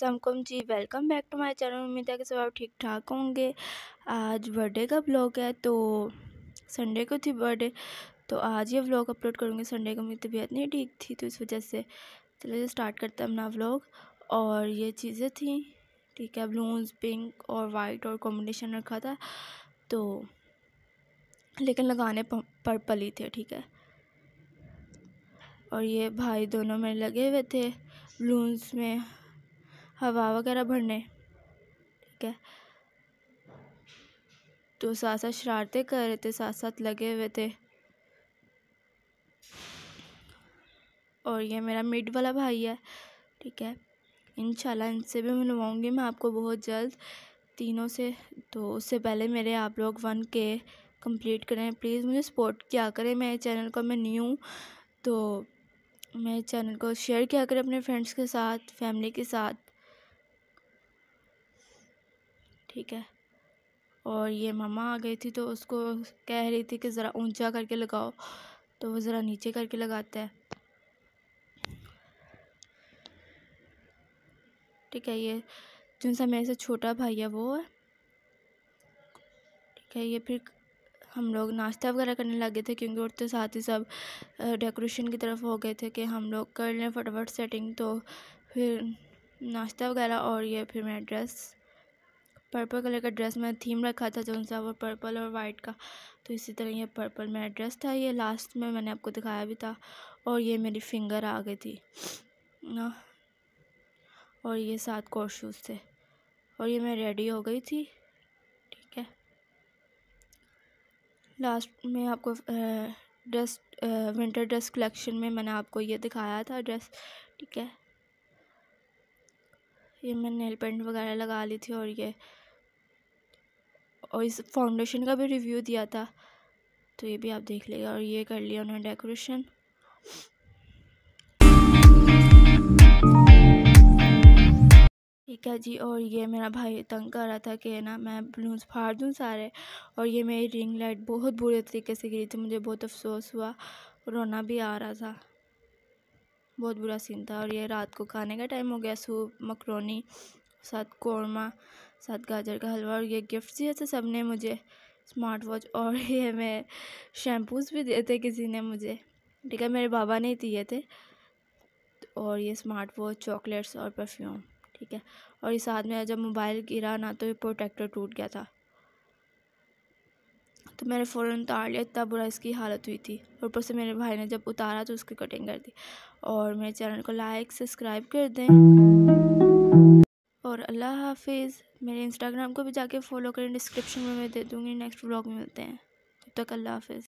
Aslam ji welcome back to my channel उम्मीद है कि सब आप ठीक ठाक होंगे आज बर्थडे का ब्लॉग है तो संडे को थी बर्थडे तो आज ये ब्लॉग अपलोड करूँगी संडे को मेरी तबीयत नहीं ठीक थी तो इस वजह से चलो स्टार्ट करते हैं अपना व्लॉग और ये चीज़ें थी ठीक है ब्लूज पिंक और वाइट और कॉम्बिनेशन रखा था तो लेकिन लगाने पर्पल ही थे ठीक है और ये भाई दोनों में लगे हुए थे ब्लूज में हवा वगैरह भरने ठीक है तो साथ साथ शरारतें कर रहे थे साथ साथ लगे हुए थे और ये मेरा मिड वाला भाई है ठीक है इंशाल्लाह इनसे भी मिलवाऊंगी मैं आपको बहुत जल्द तीनों से तो उससे पहले मेरे आप लोग वन के कंप्लीट करें प्लीज़ मुझे सपोर्ट किया करें मेरे चैनल को मैं न्यू हूँ तो मेरे चैनल को शेयर किया करें अपने फ्रेंड्स के साथ फैमिली के साथ ठीक है और ये ममा आ गई थी तो उसको कह रही थी कि ज़रा ऊंचा करके लगाओ तो वो ज़रा नीचे करके लगाता है ठीक है ये जिन सा मेरे से छोटा भाई है वो है ठीक है ये फिर हम लोग नाश्ता वगैरह करने लगे थे क्योंकि उठते तो साथ ही सब डेकोरेशन की तरफ हो गए थे कि हम लोग कर लें फटाफट सेटिंग तो फिर नाश्ता वगैरह और ये फिर मैं ड्रेस पर्पल कलर का ड्रेस में थीम रखा था जो सा वो पर्पल और वाइट का तो इसी तरह ये पर्पल मेरा ड्रेस था ये लास्ट में मैंने आपको दिखाया भी था और ये मेरी फिंगर आ गई थी ना और ये सात कोर शूज़ थे और ये मैं रेडी हो गई थी ठीक है लास्ट में आपको ड्रेस विंटर ड्रेस कलेक्शन में मैंने आपको ये दिखाया था ड्रेस ठीक है ये मैं नेल पेंट वगैरह लगा ली थी और ये और इस फाउंडेशन का भी रिव्यू दिया था तो ये भी आप देख लेगा और ये कर लिया उन्होंने डेकोरेशन ठीक है जी और ये मेरा भाई तंग कर रहा था कि ना मैं बलून्स फाड़ दूँ सारे और ये मेरी रिंग लाइट बहुत बुरे तरीके से गिरी थी मुझे बहुत अफसोस हुआ रोना भी आ रहा था बहुत बुरा सीन था और ये रात को खाने का टाइम हो गया सूप मकरोनी साथ कौरमा साथ गाजर का हलवा और ये गिफ्ट दिए थे सब ने मुझे स्मार्ट वॉच और ये मैं शैम्पूस भी दिए थे किसी ने मुझे ठीक है मेरे बाबा ने दिए थे और ये स्मार्ट वॉच चॉकलेट्स और परफ्यूम ठीक है और ये साथ में जब मोबाइल गिरा ना तो ये प्रोटेक्टर टूट गया था तो मैंने फ़ौरन उतार लिया इतना बुरा इसकी हालत हुई थी और ऊपर से मेरे भाई ने जब उतारा तो उसकी कटिंग कर दी और मेरे चैनल को लाइक सब्सक्राइब कर दें और अल्लाह हाफिज़ मेरे इंस्टाग्राम को भी जाके फ़ॉलो करें डिस्क्रिप्शन में मैं दे दूँगी नेक्स्ट ब्लॉग में मिलते हैं तब तक अल्लाह हाफिज़